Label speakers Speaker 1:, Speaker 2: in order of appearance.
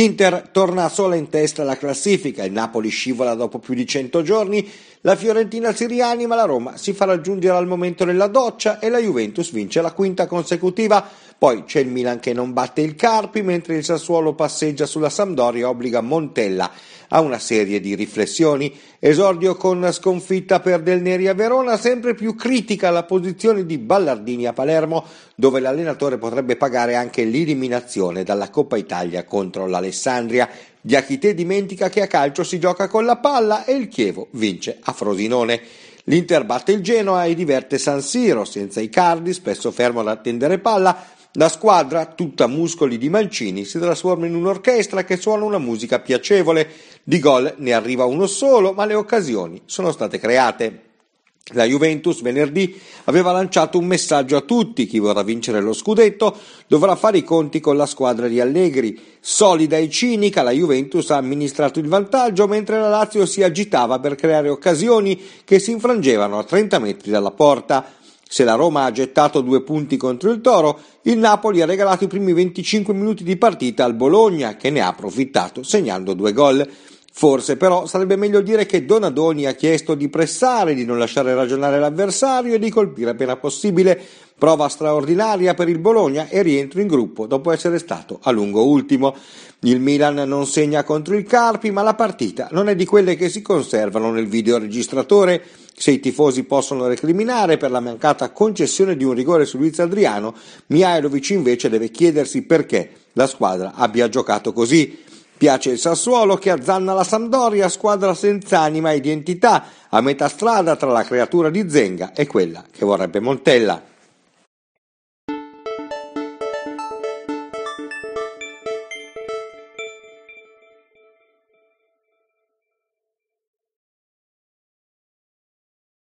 Speaker 1: L'Inter torna sola in testa alla classifica, il Napoli scivola dopo più di 100 giorni, la Fiorentina si rianima, la Roma si fa raggiungere al momento nella doccia e la Juventus vince la quinta consecutiva. Poi c'è il Milan che non batte il Carpi, mentre il Sassuolo passeggia sulla Sampdoria e obbliga Montella a una serie di riflessioni. Esordio con sconfitta per Del Neri a Verona, sempre più critica la posizione di Ballardini a Palermo, dove l'allenatore potrebbe pagare anche l'eliminazione dalla Coppa Italia contro l'Alessandria. Diachite dimentica che a calcio si gioca con la palla e il Chievo vince a Frosinone. L'Inter batte il Genoa e diverte San Siro senza i cardi, spesso fermo ad attendere palla. La squadra, tutta muscoli di Mancini, si trasforma in un'orchestra che suona una musica piacevole. Di gol ne arriva uno solo, ma le occasioni sono state create. La Juventus venerdì aveva lanciato un messaggio a tutti, chi vorrà vincere lo scudetto dovrà fare i conti con la squadra di Allegri. Solida e cinica, la Juventus ha amministrato il vantaggio mentre la Lazio si agitava per creare occasioni che si infrangevano a 30 metri dalla porta. Se la Roma ha gettato due punti contro il Toro, il Napoli ha regalato i primi 25 minuti di partita al Bologna, che ne ha approfittato segnando due gol. Forse però sarebbe meglio dire che Donadoni ha chiesto di pressare, di non lasciare ragionare l'avversario e di colpire appena possibile. Prova straordinaria per il Bologna e rientro in gruppo dopo essere stato a lungo ultimo. Il Milan non segna contro il Carpi, ma la partita non è di quelle che si conservano nel videoregistratore. Se i tifosi possono recriminare per la mancata concessione di un rigore su Luiz Adriano, Mihailovic invece deve chiedersi perché la squadra abbia giocato così. Piace il Sassuolo che azzanna la Sampdoria, squadra senza anima e identità, a metà strada tra la creatura di Zenga e quella che vorrebbe Montella.